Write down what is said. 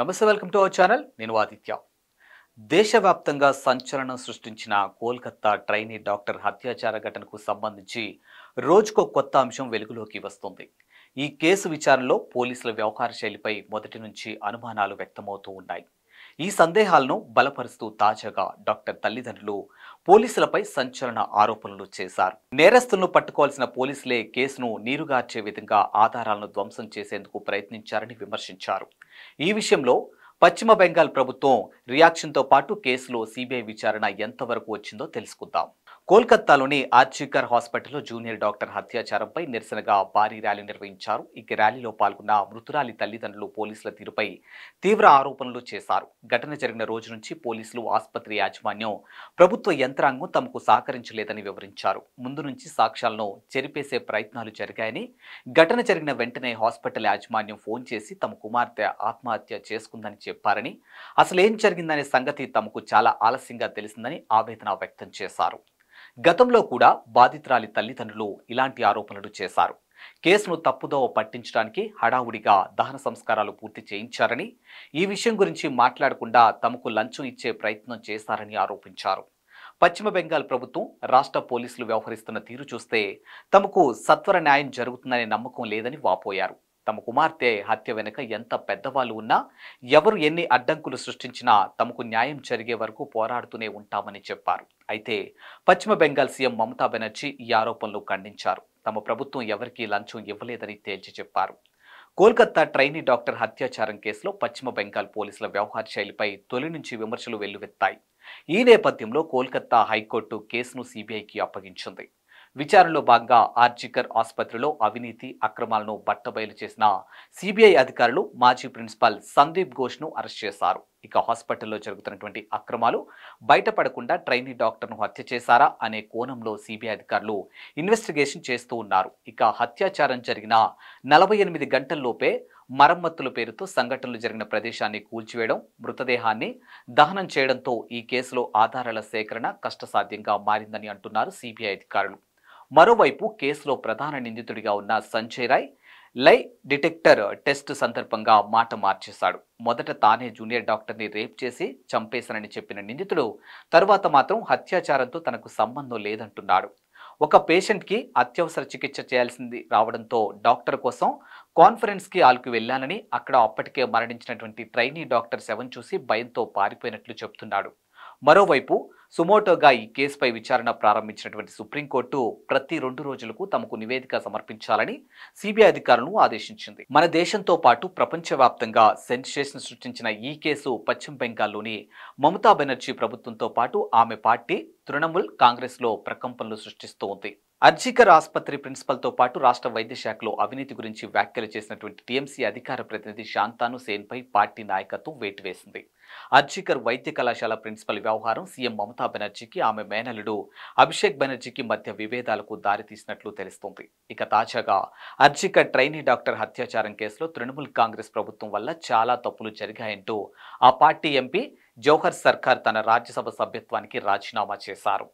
నమస్తే welcome to our channel నేను ఆదిత్య దేశవ్యాప్తంగా సంచలనం సృష్టించిన కోల్కత్తా ట్రైనీ డాక్టర్ హత్యాచార ఘటనకు సంబంధించి రోజుకో కొత్త అంశం వెలుగులోకి వస్తుంది ఈ కేసు విచారణలో పోలీసుల వ్యవహార శైలిపై మొదటి నుంచి అనుమానాలు వ్యక్తమవుతూ ఉన్నాయి ఈ సందేహాలను బలపరుస్తూ తాజాగా డాక్టర్ తల్లిదండ్రులు పోలీసులపై సంచలన ఆరోపణలు చేశారు నేరస్తులను పట్టుకోవాల్సిన పోలీసులే కేసును నీరుగార్చే విధంగా ఆధారాలను ధ్వంసం చేసేందుకు ప్రయత్నించారని విమర్శించారు ఈ విషయంలో పశ్చిమ బెంగాల్ ప్రభుత్వం రియాక్షన్తో పాటు కేసులో సీబీఐ విచారణ ఎంతవరకు వచ్చిందో తెలుసుకుందాం కోల్కత్తాలోని ఆర్చికర్ హాస్పిటల్లో జూనియర్ డాక్టర్ హత్యాచారంపై నిరసనగా భారీ ర్యాలీ నిర్వహించారు ఈ ర్యాలీలో పాల్గొన్న మృతురాలి తల్లిదండ్రులు పోలీసుల తీరుపై తీవ్ర ఆరోపణలు చేశారు ఘటన జరిగిన రోజు నుంచి పోలీసులు ఆసుపత్రి యాజమాన్యం ప్రభుత్వ యంత్రాంగం తమకు సహకరించలేదని వివరించారు ముందు నుంచి సాక్ష్యాలను చెరిపేసే ప్రయత్నాలు జరిగాయని ఘటన జరిగిన వెంటనే హాస్పిటల్ యాజమాన్యం ఫోన్ చేసి తమ కుమార్తె ఆత్మహత్య చేసుకుందని చెప్పారని అసలేం జరిగిందనే సంగతి తమకు చాలా ఆలస్యంగా తెలిసిందని ఆవేదన వ్యక్తం చేశారు గతంలో కూడా బాధితురాలి తల్లిదండ్రులు ఇలాంటి ఆరోపణలు చేశారు కేసును తప్పుదోవ పట్టించడానికి హడావుడిగా దహన సంస్కారాలు పూర్తి చేయించారని ఈ విషయం గురించి మాట్లాడకుండా తమకు లంచం ఇచ్చే ప్రయత్నం చేశారని ఆరోపించారు పశ్చిమ బెంగాల్ ప్రభుత్వం రాష్ట్ర పోలీసులు వ్యవహరిస్తున్న తీరు చూస్తే తమకు సత్వర న్యాయం జరుగుతుందనే నమ్మకం లేదని వాపోయారు తమ కుమార్తె హత్య వెనుక ఎంత పెద్దవాళ్ళు ఉన్నా ఎవరు ఎన్ని అడ్డంకులు సృష్టించినా తమకు న్యాయం జరిగే వరకు పోరాడుతూనే ఉంటామని చెప్పారు అయితే పశ్చిమ బెంగాల్ సీఎం మమతా బెనర్జీ ఈ ఆరోపణలు ఖండించారు తమ ప్రభుత్వం ఎవరికీ లంచం ఇవ్వలేదని తేల్చి చెప్పారు కోల్కతా ట్రైనీ డాక్టర్ హత్యాచారం కేసులో పశ్చిమ బెంగాల్ పోలీసుల వ్యవహార శైలిపై తొలి నుంచి విమర్శలు వెల్లువెత్తాయి ఈ నేపథ్యంలో కోల్కతా హైకోర్టు కేసును సిబిఐకి అప్పగించింది విచారణలో భాగంగా ఆర్జికర్ ఆసుపత్రిలో అవినీతి అక్రమాలను బట్టబయలు చేసిన సిబిఐ అధికారులు మాజీ ప్రిన్సిపాల్ సందీప్ ఘోష్ను అరెస్ట్ చేశారు ఇక హాస్పిటల్లో జరుగుతున్నటువంటి అక్రమాలు బయటపడకుండా ట్రైనీ డాక్టర్ను హత్య చేశారా అనే కోణంలో సిబిఐ అధికారులు ఇన్వెస్టిగేషన్ చేస్తూ ఉన్నారు ఇక హత్యాచారం జరిగిన నలభై ఎనిమిది గంటల్లోపే మరమ్మతుల పేరుతో సంఘటనలు జరిగిన ప్రదేశాన్ని కూల్చివేయడం మృతదేహాన్ని దహనం చేయడంతో ఈ కేసులో ఆధారాల సేకరణ కష్టసాధ్యంగా మారిందని అంటున్నారు సిబిఐ అధికారులు మరోవైపు కేసులో ప్రధాన నిందితుడిగా ఉన్న Sanjay Roy lie detector test సందర్భంగా మాట మార్చేశాడు మొదట తానే జూనియర్ డాక్టర్ని రేప్ చేసి చంపేశానని చెప్పిన నిందితుడు తరువాత మాత్రం హత్యాచారంతో తనకు సంబంధం లేదంటున్నాడు ఒక పేషెంట్కి అత్యవసర చికిత్స చేయాల్సింది రావడంతో డాక్టర్ కోసం కాన్ఫరెన్స్కి ఆల్కి వెళ్ళానని అక్కడ అప్పటికే మరణించినటువంటి ట్రైనీ డాక్టర్ శవన్ చూసి భయంతో పారిపోయినట్లు చెప్తున్నాడు మరోవైపు సుమోటోగా ఈ కేసుపై విచారణ ప్రారంభించినటువంటి సుప్రీంకోర్టు ప్రతి రెండు రోజులకు తమకు నివేదిక సమర్పించాలని సిబిఐ అధికారులను ఆదేశించింది మన దేశంతో పాటు ప్రపంచవ్యాప్తంగా సెన్సేషన్ సృష్టించిన ఈ కేసు పశ్చిమ బెంగాల్లోని మమతా బెనర్జీ ప్రభుత్వంతో పాటు ఆమె పార్టీ తృణమూల్ కాంగ్రెస్లో ప్రకంపనలు సృష్టిస్తూ అర్జికర్ ఆసుపత్రి ప్రిన్సిపల్తో పాటు రాష్ట్ర వైద్య శాఖలో అవినీతి గురించి వ్యాఖ్యలు చేసినటువంటి టీఎంసీ అధికార ప్రతినిధి శాంతాను సేన్పై పార్టీ నాయకత్వం వేటు వేసింది అర్జికర్ వైద్య కళాశాల ప్రిన్సిపల్ వ్యవహారం సీఎం మమతా బెనర్జీకి ఆమె మేనలుడు అభిషేక్ బెనర్జీకి మధ్య విభేదాలకు దారితీసినట్లు తెలుస్తోంది ఇక తాజాగా అర్జికర్ ట్రైనీ డాక్టర్ హత్యాచారం కేసులో తృణమూల్ కాంగ్రెస్ ప్రభుత్వం వల్ల చాలా తప్పులు జరిగాయంటూ ఆ పార్టీ ఎంపీ జోహర్ సర్కార్ తన రాజ్యసభ సభ్యత్వానికి రాజీనామా చేశారు